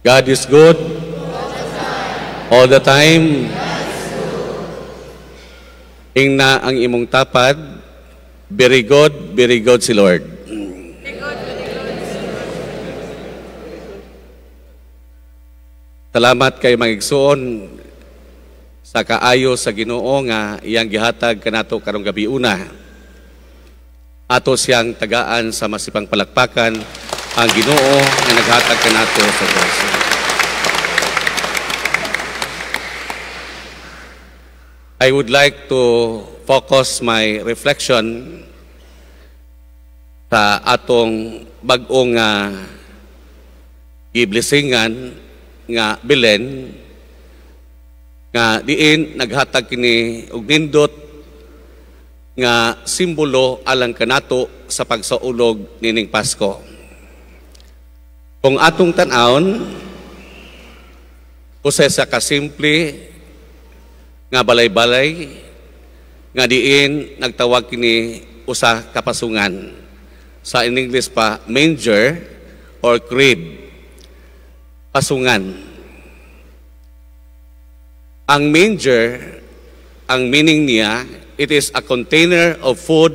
God is good all the time. Ingna ang imong tapad, very good, very good si Lord. Salamat kay magigsuon sa kaayo sa Ginoo nga iyang gihatag kanato karong gabi una. Ato siyang tagaan sa masipang palakpakan ang Ginoo nga naghatag kanato sa grasya. I would like to focus my reflection sa atong bag-ong uh, ah, giblesingan nga bilen nga diin naghatag kini og nindot nga simbolo alang kanato sa pagsaulog nining Pasko. Kung atong tanawon, usay sa kasimple nga balay-balay nga diin nagtawag kini usa kapasungan sa in English pa manger or crib pasungan ang manger ang meaning niya it is a container of food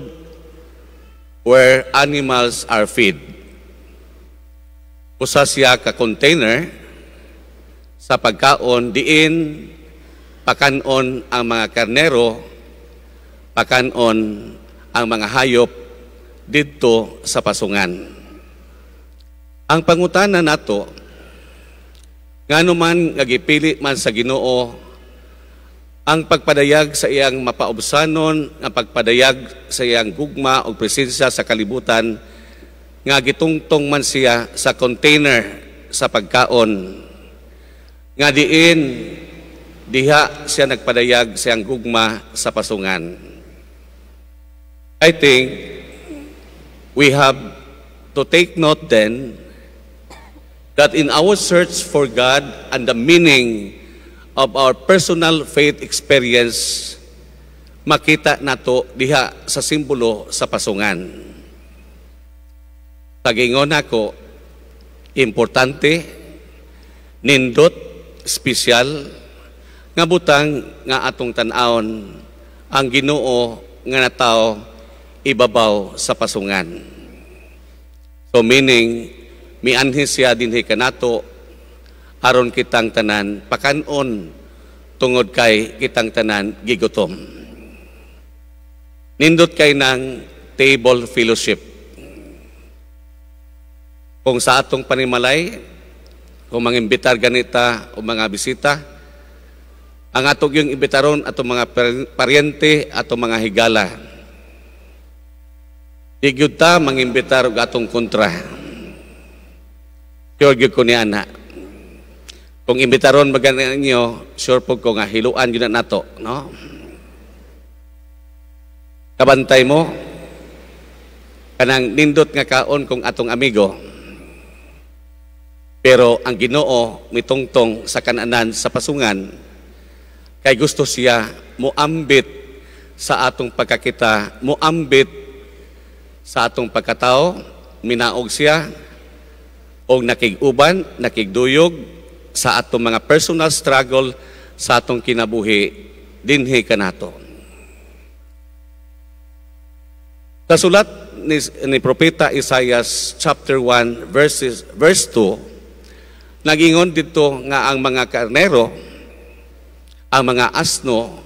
where animals are fed usa siya ka container sa pagkaon diin pakanon ang mga karnero pakanon ang mga hayop didto sa pasungan ang pangutana nato ngano man nagipili man sa Ginoo ang pagpadayag sa iyang mapaubsanon ang pagpadayag sa iyang gugma o presensya sa kalibutan nga gitungtong man siya sa container sa pagkaon. Nga diin, diha siya nagpadayag siyang gugma sa pasungan. I think we have to take note then that in our search for God and the meaning of our personal faith experience, makita nato diha sa simbolo sa pasungan. Kagingon ako, importante, nindot, special, nga butang nga atong tanawon ang ginoo nga natao ibabaw sa pasungan. So meaning, mianhin siya din kanato aron kitang tanan pakanon tungod kay kitang tanan gigutom. Nindot kay ng table fellowship kung sa atong panimalay, kung mga imbitar ganita o mga bisita, ang atong yung imbitaron atong mga paryente atong mga higala. Igyud ta mangimbitar og atong kontra. Sure gyud ko ni ana. Kung imbitaron magana ninyo, sure po ko nga hiluan gyud na nato, no? Kabantay mo kanang nindot nga kaon kung atong amigo. Pero ang ginoo, mitungtong sa kananan sa pasungan, kay gusto siya muambit sa atong pagkakita, muambit sa atong pagkatao, minaog siya, o nakiguban, nakigduyog sa atong mga personal struggle sa atong kinabuhi, dinhi kanato. Kasulat ni, ni Propeta Isaiah chapter 1 verses, verse 2, Nagingon dito nga ang mga karnero, ang mga asno,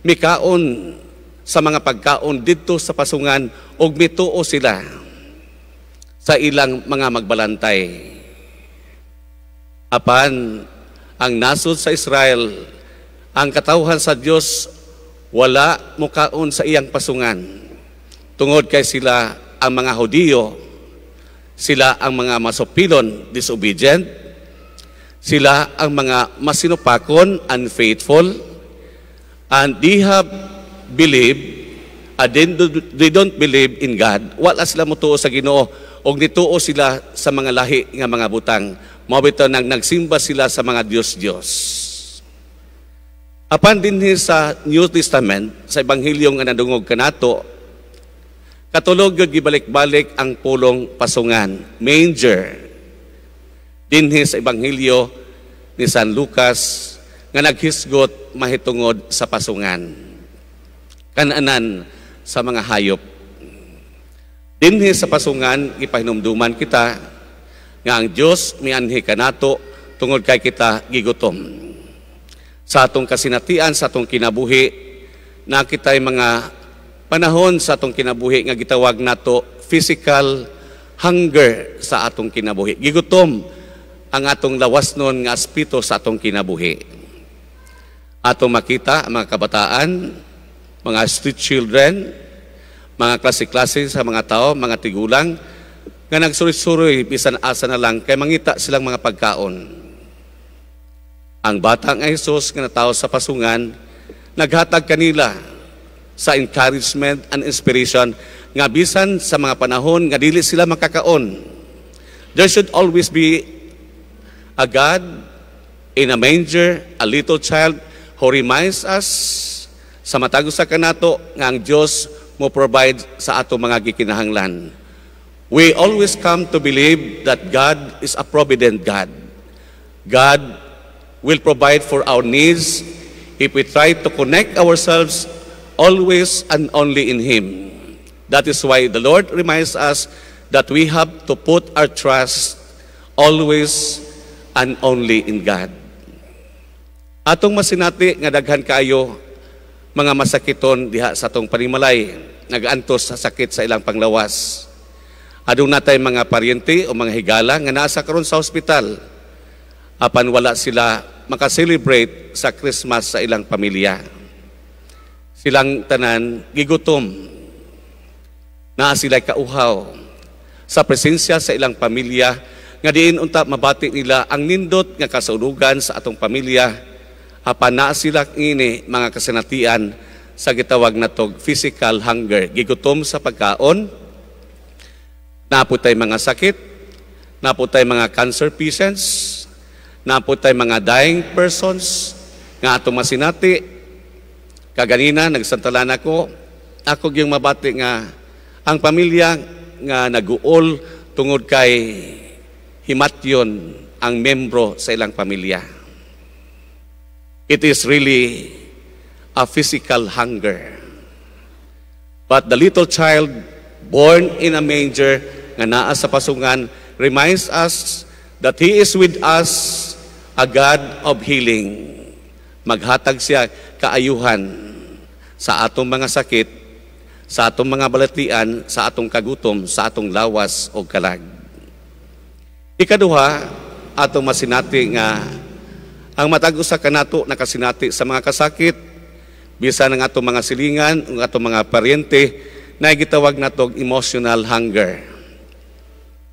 mikaon sa mga pagkaon dito sa pasungan og mituo sila sa ilang mga magbalantay. Apan, ang nasod sa Israel, ang katauhan sa Diyos, wala mukaon sa iyang pasungan. Tungod kay sila ang mga Hudiyo, sila ang mga masopilon, disobedient, sila ang mga masinupakon, unfaithful, and they have believed, and then they don't believe in God. Wala sila mutuo sa ginoo, o nituo sila sa mga lahi nga mga butang. Mabito nang nagsimba sila sa mga Diyos-Diyos. Apan din sa New Testament, sa Ebanghelyo nga nadungog kanato, katulog yun gibalik-balik ang pulong pasungan, manger dinhi sa Ebanghelyo ni San Lucas nga naghisgot mahitungod sa pasungan. Kananan sa mga hayop. Dinhi sa pasungan, ipahinumduman kita nga ang Diyos mianhi kanato tungod kay kita gigutom. Sa atong kasinatian, sa atong kinabuhi, nakitay mga panahon sa atong kinabuhi nga gitawag nato physical hunger sa atong kinabuhi. Gigutom ang atong lawas nun nga aspito sa atong kinabuhi. Atong makita ang mga kabataan, mga street children, mga klase-klase sa mga tao, mga tigulang, nga nagsuroy suri bisan asa na lang, kay mangita silang mga pagkaon. Ang batang Isos nga natawo sa pasungan, naghatag kanila sa encouragement and inspiration nga bisan sa mga panahon nga dili sila makakaon. There should always be a God in a manger, a little child, who reminds us sa matagos sa kanato nga ang Dios mo provide sa ato mga gikinahanglan. We always come to believe that God is a provident God. God will provide for our needs if we try to connect ourselves always and only in Him. That is why the Lord reminds us that we have to put our trust always and only in God. Atong masinati nga daghan kaayo mga masakiton diha sa atong panimalay nagaantos sa sakit sa ilang panglawas. Aduna natay mga paryente o mga higala nga nasa karon sa ospital apan wala sila maka-celebrate sa Christmas sa ilang pamilya. Silang tanan gigutom. Naa sila kauhaw sa presensya sa ilang pamilya nga diin unta mabati nila ang nindot nga kasulugan sa atong pamilya apan na sila ini mga kasinatian sa gitawag natog physical hunger gigutom sa pagkaon naputay mga sakit naputay mga cancer patients naputay mga dying persons nga atong masinati kaganina nagsantalan ako ako yung mabati nga ang pamilya nga naguol tungod kay himatyon ang membro sa ilang pamilya. It is really a physical hunger. But the little child born in a manger nga naa sa pasungan reminds us that He is with us, a God of healing. Maghatag siya kaayuhan sa atong mga sakit, sa atong mga balatian, sa atong kagutom, sa atong lawas o kalag. Ikaduha, atong masinati nga ang matag usa kanato nakasinati sa mga kasakit bisan ang atong mga silingan ang atong mga paryente na gitawag natog emotional hunger.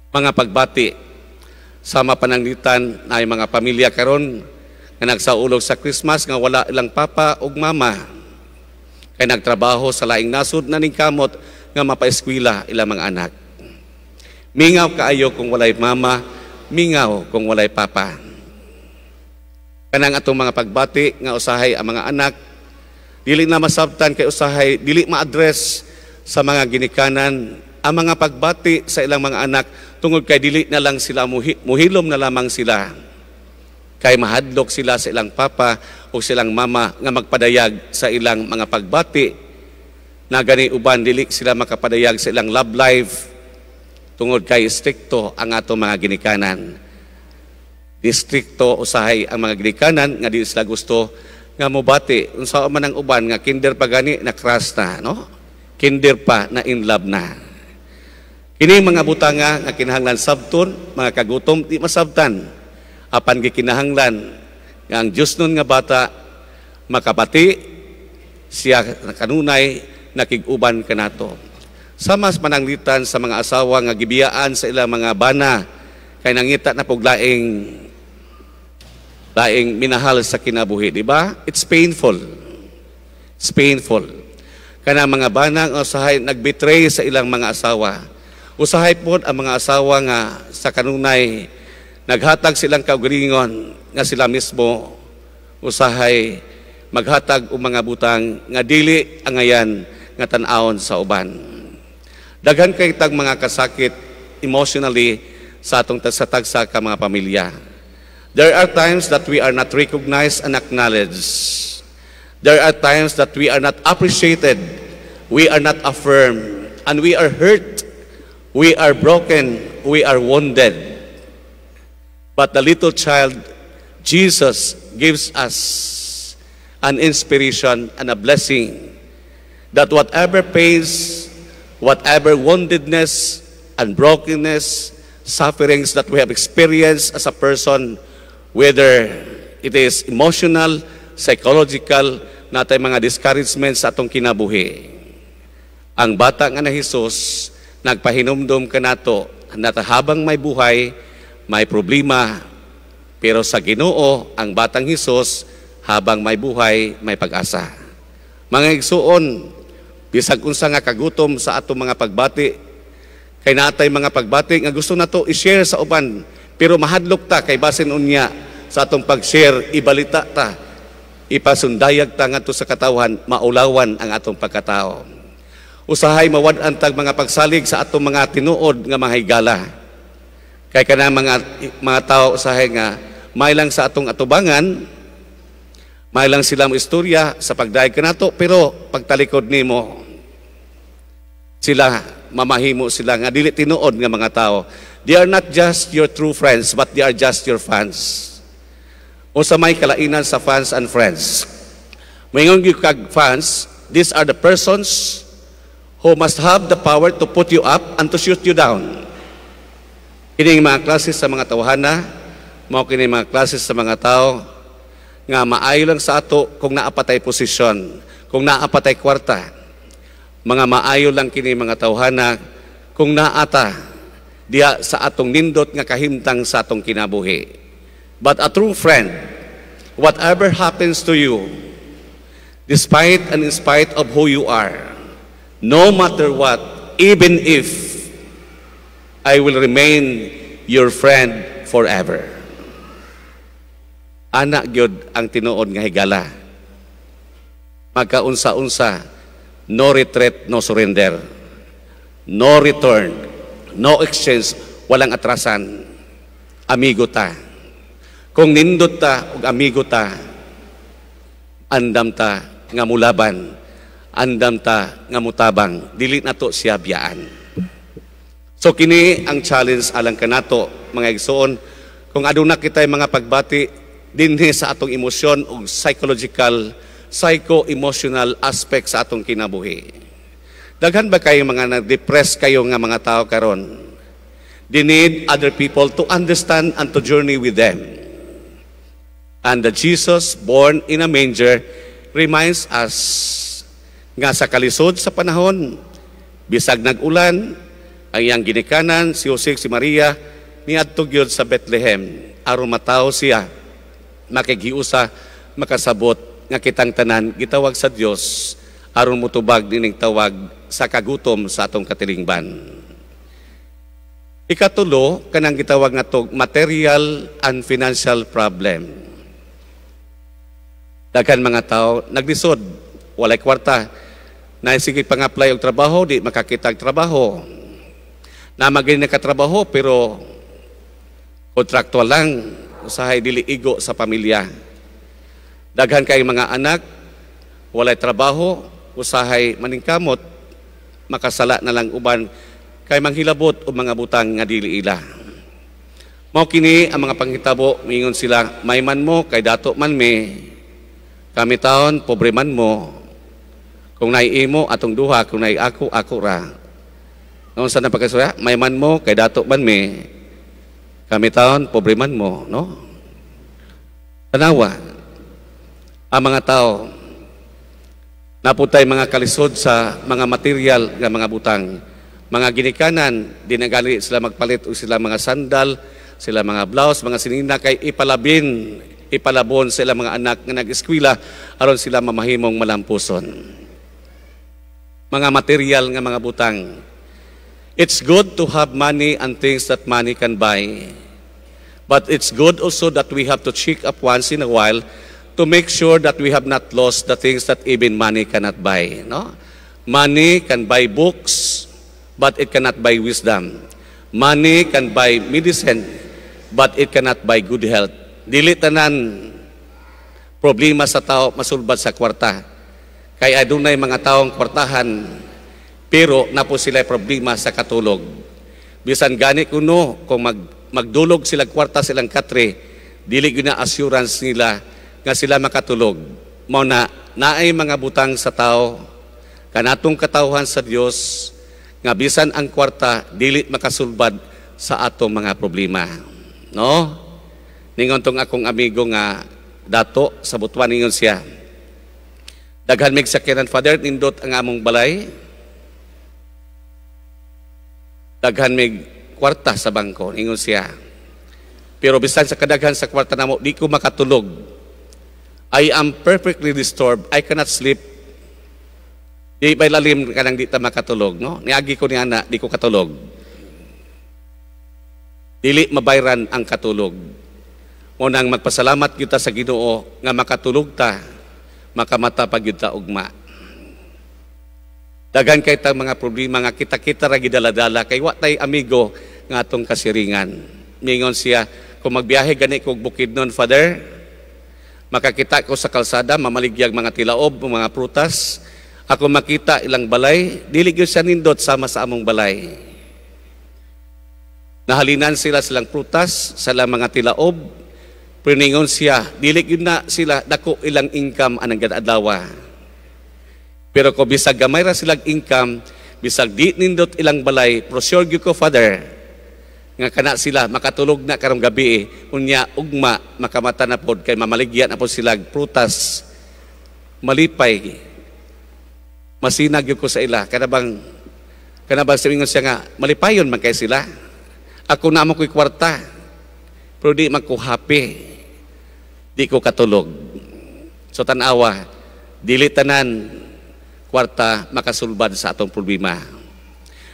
Mga pagbati sa mapananglitan ay mga pamilya karon nga nagsaulog sa Christmas nga wala ilang papa ug mama kay nagtrabaho sa laing nasod na ning kamot nga mapaeskwela ilang mga anak. Mingaw kaayo kung walay mama, mingaw kung walay papa. Kanang atong mga pagbati nga usahay ang mga anak, dili na masabtan kay usahay, dili ma-address sa mga ginikanan ang mga pagbati sa ilang mga anak tungod kay dili na lang sila muhi, muhilom na lamang sila kay mahadlok sila sa ilang papa o silang mama nga magpadayag sa ilang mga pagbati na gani uban dili sila makapadayag sa ilang love life tungod kay strikto ang ato mga ginikanan. Distrikto usahay ang mga ginikanan nga di sila gusto nga mobati unsa man ang uban nga kinder pa gani na crush na no? Kinder pa na in love na. Kini mga butanga nga kinahanglan sabton, mga kagutom di masabtan. Apan gikinahanglan nga ang Dios nun nga bata makapati siya kanunay nakiguban kanato. Sama mananglitan sa mga asawa nga gibiyaan sa ilang mga bana kay nangita na pog laing laing minahal sa kinabuhi, di ba? It's painful. It's painful. Kana mga bana nga usahay nagbetray sa ilang mga asawa. Usahay pod ang mga asawa nga sa kanunay naghatag silang kaugalingon nga sila mismo usahay maghatag og mga butang nga dili angayan nga tan-aon sa uban. Daghan kay tag mga kasakit emotionally sa atong sa tagsa ka mga pamilya. There are times that we are not recognized and acknowledged. There are times that we are not appreciated. We are not affirmed. And we are hurt. We are broken. We are wounded. But the little child, Jesus, gives us an inspiration and a blessing that whatever pains whatever woundedness and brokenness, sufferings that we have experienced as a person, whether it is emotional, psychological, natay mga discouragements sa atong kinabuhi. Ang bata nga na Jesus, nagpahinumdom ka nato, na habang may buhay, may problema, pero sa ginoo, ang batang Jesus, habang may buhay, may pag-asa. Mga igsuon, Bisag unsa nga kagutom sa ato mga pagbati. Kay natay mga pagbati nga gusto nato i-share sa uban. Pero mahadlok ta kay basin unya sa atong pag-share, ibalita ta. Ipasundayag ta ngadto sa katawhan, maulawan ang atong pagkatao. Usahay mawad ang tag mga pagsalig sa atong mga tinuod nga mga higala. Kay kana mga mga tawo usahay nga mailang sa atong atubangan Mailang sila mo istorya sa pagdaig kanato pero pagtalikod nimo sila mamahimo sila nga dili tinuod nga mga tao. They are not just your true friends but they are just your fans. O sa may kalainan sa fans and friends. Mayong kag fans, these are the persons who must have the power to put you up and to shoot you down. Kini mga klase sa mga tawhana, mao kini mga klase sa mga tao nga maayo lang sa ato kung naapatay posisyon, kung naapatay kwarta. Mga maayo lang kini mga tawhana kung naata diya sa atong nindot nga kahimtang sa atong kinabuhi. But a true friend, whatever happens to you, despite and in spite of who you are, no matter what, even if I will remain your friend forever anak gyud ang tinuod nga higala. Magkaunsa-unsa, no retreat, no surrender. No return, no exchange, walang atrasan. Amigo ta. Kung nindot ta og amigo ta, andam ta nga mulaban, andam ta nga mutabang, dili nato siya biyaan. So kini ang challenge alang kanato mga igsoon kung aduna kitay mga pagbati dinhi sa atong emosyon o psychological, psycho-emotional aspect sa atong kinabuhi. Daghan ba kayo mga na-depress kayo nga mga tao karon? They need other people to understand and to journey with them. And the Jesus born in a manger reminds us nga sa kalisod sa panahon, bisag nag-ulan, ang iyang ginikanan, si Jose, si Maria, niadtog yun sa Bethlehem. Aron matao siya makigiusa, makasabot nga kitang tanan gitawag sa Dios aron motubag dining tawag sa kagutom sa atong katilingban. Ikatulo, kanang gitawag nga tog material and financial problem. Daghan mga tao naglisod, walay kwarta. Na sige pang apply og trabaho, di makakita og trabaho. Na magin nakatrabaho pero kontraktual lang usahay dili igo sa pamilya. Daghan kay mga anak, walay trabaho, usahay maningkamot, makasala na lang uban kay manghilabot o mga butang nga dili ila. Mao kini ang mga panghitabo miingon sila, may man mo kay dato man me. Kami taon pobre man mo. Kung nay imo atong duha, kung nay ako ako ra. Noon sa napagkasuya, may man mo kay dato man me. Kamitaon, taon, pobreman mo, no? Tanawa, ang mga tao, naputay mga kalisod sa mga material ng mga butang. Mga ginikanan, dinagali sila magpalit o sila mga sandal, sila mga blouse, mga sinina kay ipalabin, ipalabon sila mga anak na nag-eskwila aron sila mamahimong malampuson. Mga material ng mga butang, It's good to have money and things that money can buy. But it's good also that we have to check up once in a while to make sure that we have not lost the things that even money cannot buy. No? Money can buy books, but it cannot buy wisdom. Money can buy medicine, but it cannot buy good health. Dili tanan problema sa tao masulbad sa kwarta. Kay adunay mga taong kwartahan pero na po sila problema sa katulog. Bisan gani kuno kung mag, magdulog sila kwarta silang katre, dili gyud na assurance nila nga sila makatulog. Mao na naay mga butang sa tao kanatong katawhan sa Dios nga bisan ang kwarta dili makasulbad sa atong mga problema. No? Ningon tong akong amigo nga dato sa butuan ningon siya. Daghan mig sakiran father nindot ang among balay daghan mig kwarta sa bangko ingon siya pero bisan sa kadaghan sa kwarta namo di ko makatulog I am perfectly disturbed I cannot sleep di ba lalim ka nang di ta makatulog no niagi ko ni ana di ko katulog dili mabayran ang katulog mo nang magpasalamat kita sa Ginoo nga makatulog ta makamata pagyud ta ugma Dagan kay ta mga problema nga kita-kita ra gidala-dala kay wa tay amigo nga atong kasiringan. Mingon siya, kung magbiyahe gani kog bukid noon Father, makakita ko sa kalsada mamaligyag mga tilaob, mga prutas. Ako makita ilang balay, dili gyud siya nindot sama sa among balay. Nahalinan sila silang prutas, sa sila mga tilaob. Priningon siya, dili gyud na sila dako ilang income anang gadadlawa. Pero ko bisag gamay ra silang income, bisag di nindot ilang balay, prosure gyud ko father nga kana sila makatulog na karong gabi eh. unya ugma makamata na pod kay mamaligyan na pod sila prutas malipay masinag gyud ko sa ila kada bang kana ba simingon siya nga malipayon man kay sila ako na mo ko'y kwarta pero di man ko di ko katulog so tanawa dili tanan Kwarta, makasulbad sa atong problema.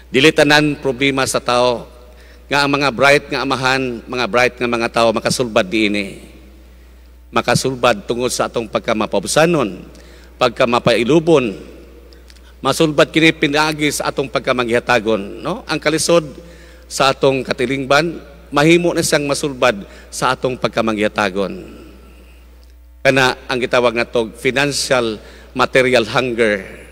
Dili tanan problema sa tao nga ang mga bright nga amahan, mga bright nga mga tao makasulbad diini. Eh. Makasulbad tungod sa atong pagkamapabusanon, pagkamapailubon. Masulbad kini pinaagi sa atong pagkamanghihatagon, no? Ang kalisod sa atong katilingban mahimo na siyang masulbad sa atong pagkamangyatagon. Kana ang gitawag na tog financial material hunger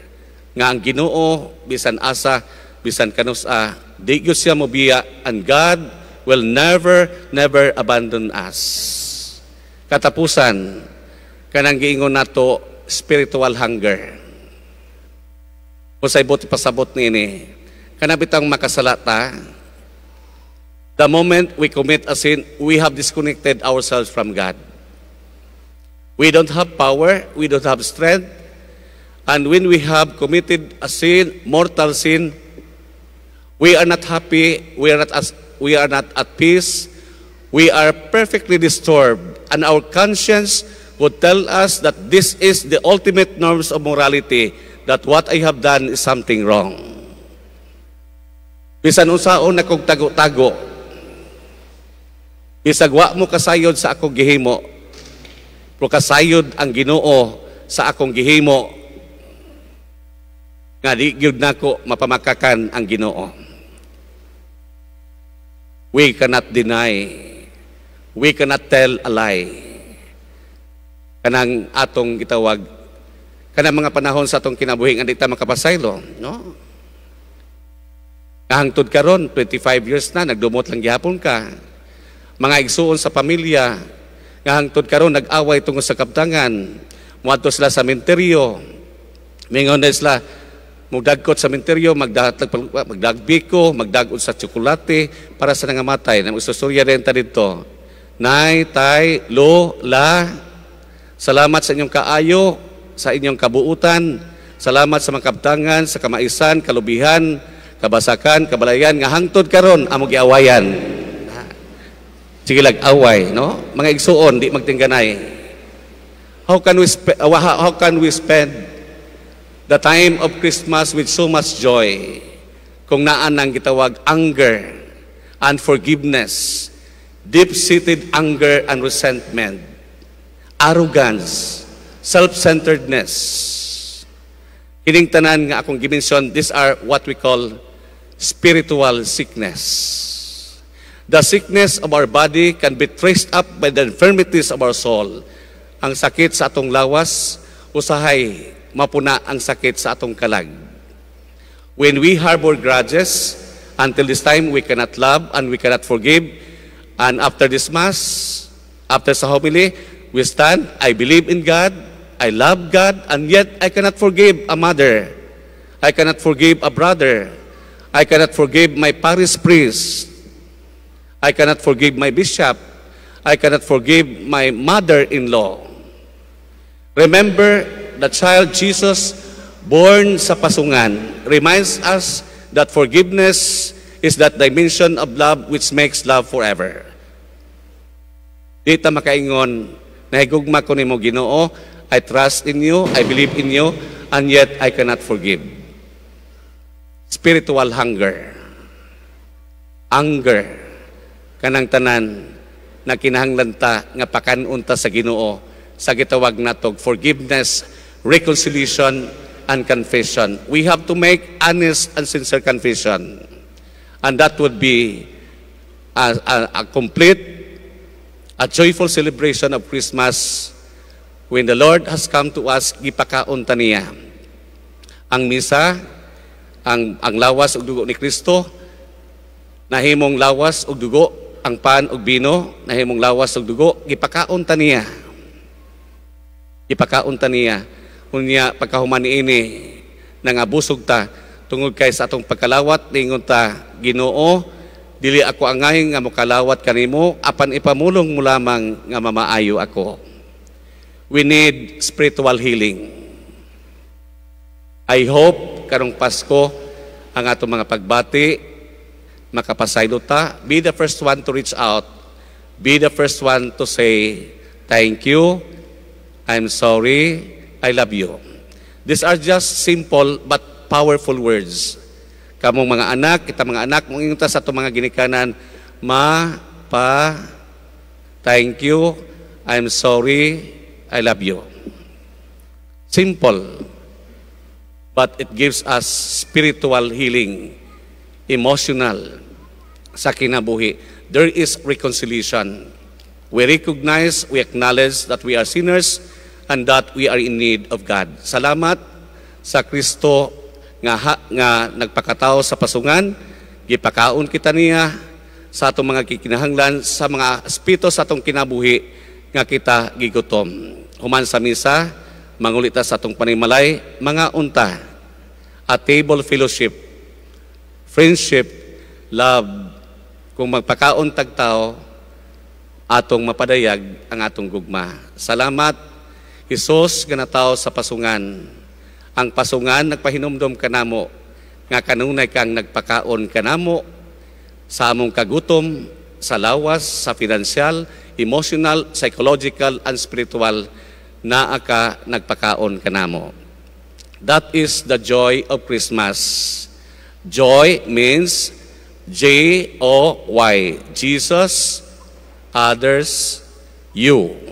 nga ang Ginoo bisan asa bisan kanusa ah, di gyud siya mobiya and God will never never abandon us. Katapusan kanang giingon nato spiritual hunger. Usay buti pasabot ni nini kanabitang makasalata the moment we commit a sin we have disconnected ourselves from God. We don't have power, we don't have strength, And when we have committed a sin, mortal sin, we are not happy, we are not, as, we are not at peace, we are perfectly disturbed, and our conscience would tell us that this is the ultimate norms of morality, that what I have done is something wrong. Bisan unsaon na kong tago-tago, bisag wa mo kasayod sa akong gihimo, pro kasayod ang ginoo sa akong gihimo, nga di gyud nako mapamakakan ang Ginoo. We cannot deny. We cannot tell a lie. Kanang atong gitawag kanang mga panahon sa atong kinabuhi nga dita makapasaylo, no? Kahangtod karon 25 years na nagdumot lang gihapon ka. Mga igsuon sa pamilya nga hangtod karon nag-away tungod sa kaptangan, muadto sila sa menteryo. Mingon na sila, mudagkot sa menteryo, magdahatag magdagbiko, magdagod sa tsokolate para sa nangamatay. Nang magsusurya rin ta dito. Nay, tay, lo, la, salamat sa inyong kaayo, sa inyong kabuutan, salamat sa mga sa kamaisan, kalubihan, kabasakan, kabalayan, nga hangtod karon among giawayan. Sige lag away, no? Mga igsuon di magtingganay. How can we spend, how can we spend the time of Christmas with so much joy, kung naan ang gitawag anger, unforgiveness, deep-seated anger and resentment, arrogance, self-centeredness. Kining tanan nga akong gimension, these are what we call spiritual sickness. The sickness of our body can be traced up by the infirmities of our soul. Ang sakit sa atong lawas, usahay mapuna ang sakit sa atong kalag. When we harbor grudges, until this time, we cannot love and we cannot forgive. And after this Mass, after sa homily, we stand, I believe in God, I love God, and yet I cannot forgive a mother. I cannot forgive a brother. I cannot forgive my parish priest. I cannot forgive my bishop. I cannot forgive my mother-in-law. Remember, the child Jesus born sa pasungan reminds us that forgiveness is that dimension of love which makes love forever. Dita makaingon, nahigugma ko nimo Ginoo, I trust in you, I believe in you, and yet I cannot forgive. Spiritual hunger. Anger. Kanang tanan na kinahanglan ta nga pakanon ta sa Ginoo sa gitawag natog forgiveness reconciliation, and confession. We have to make honest and sincere confession. And that would be a, a, a complete, a joyful celebration of Christmas when the Lord has come to us, gipakaunta niya. Ang misa, ang, ang lawas ug dugo ni Kristo, nahimong lawas ug dugo, ang pan ug bino, nahimong lawas ug dugo, gipakaunta niya. Gipakaunta niya unya pagkahumaniini nga abusog ta tungod kay sa atong pagkalawat ningon ta Ginoo dili ako angay nga mokalawat kanimo apan ipamulong mo lamang nga mamaayo ako we need spiritual healing i hope karong pasko ang atong mga pagbati makapasaylo ta be the first one to reach out be the first one to say thank you i'm sorry I love you. These are just simple but powerful words. Kamong mga anak, kita mga anak, mong ingunta sa itong mga ginikanan, Ma, Pa, thank you, I'm sorry, I love you. Simple, but it gives us spiritual healing, emotional, sa kinabuhi. There is reconciliation. We recognize, we acknowledge that we are sinners, and that we are in need of God. Salamat sa Kristo nga, ha, nga nagpakatao sa pasungan, gipakaon kita niya sa atong mga kikinahanglan, sa mga aspito sa atong kinabuhi nga kita gigutom. Human sa misa, mangulita sa atong panimalay, mga unta, a table fellowship, friendship, love, kung magpakaon tagtao, atong mapadayag ang atong gugma. Salamat Isos ganatao sa pasungan. Ang pasungan nagpahinumdom kanamo nga kanunay kang nagpakaon kanamo sa among kagutom, sa lawas, sa financial, emotional, psychological, and spiritual na aka nagpakaon kanamo. That is the joy of Christmas. Joy means J-O-Y. Jesus, others, you.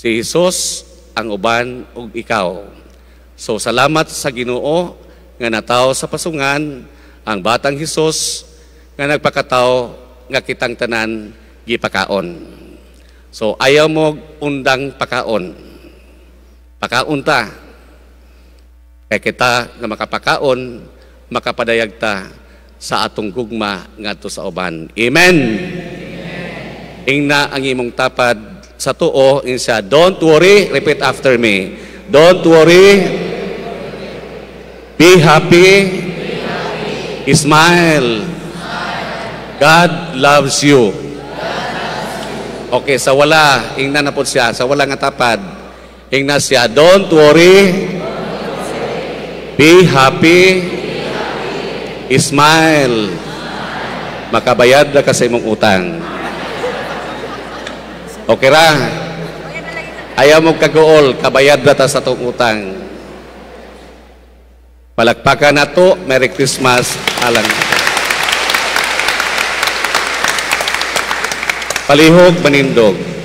Si Jesus ang uban ug ikaw. So salamat sa Ginoo nga nataw sa pasungan ang batang Hesus nga nagpakataw nga kitang tanan gipakaon. So ayaw mo undang pakaon. Pakaunta. Kay kita nga makapakaon, makapadayag ta sa atong gugma ngadto sa uban. Amen. Amen. Ingna ang imong tapad sa tuo, isa, don't worry, repeat after me. Don't worry, be happy, smile. God loves you. Okay, sa wala, ingna na po siya, sa wala nga tapad, ingna siya, don't worry, be happy, smile. Makabayad na ka sa imong utang. Okay ra? Ayaw mo kagool, kabayad na ta sa itong utang. Palakpakan na to, Merry Christmas, alang. Palihog, manindog.